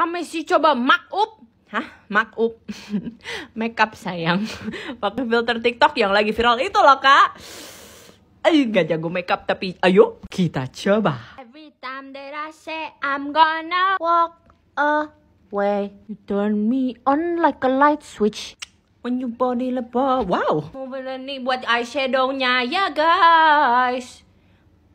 Kami sih coba make up. Hah? Make up. Makeup sayang. Pakai filter TikTok yang lagi viral itu loh, Kak. Ayo, eh, gak jago makeup tapi ayo kita coba. Every time that I say I'm gonna walk away, you turn me on like a light switch. When you body lebar, wow. beli ini buat eyeshadownya ya guys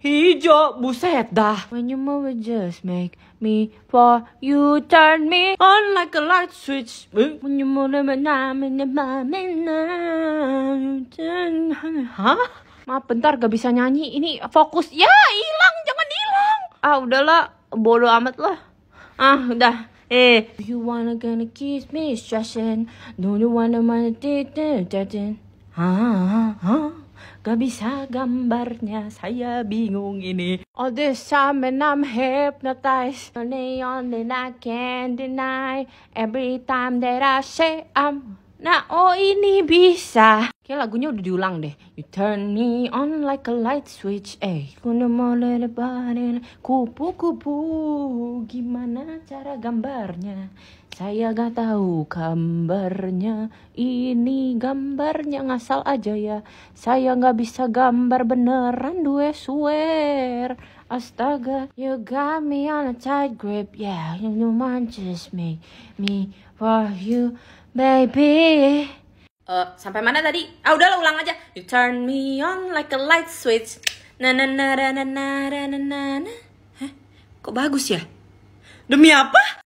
hijau buset dah when you move it just make me for you turn me on like a light switch eh? when you move it I'm in the moment now you turn huh maaf bentar gak bisa nyanyi ini fokus ya hilang jangan hilang ah udahlah bodoh amat lah ah udah eh you wanna gonna kiss me stressing don't you wanna my date ah ah Gak bisa gambarnya, saya bingung ini All this time and I'm hypnotized Only, only I can deny Every time that I say I'm Nah, oh ini bisa. Kayak lagunya udah diulang deh. You turn me on like a light switch. Eh, kuno lebarin kupu-kupu. Gimana cara gambarnya? Saya gak tahu gambarnya. Ini gambarnya ngasal aja ya. Saya gak bisa gambar beneran, duwe swear. Astaga, you got me on a tight grip. Yeah, you know man just me, me for you, baby. Uh, sampai mana tadi? Ah, udahlah ulang aja. You turn me on like a light switch. Na na na na na na na na. Hah? Kok bagus ya? Demi apa?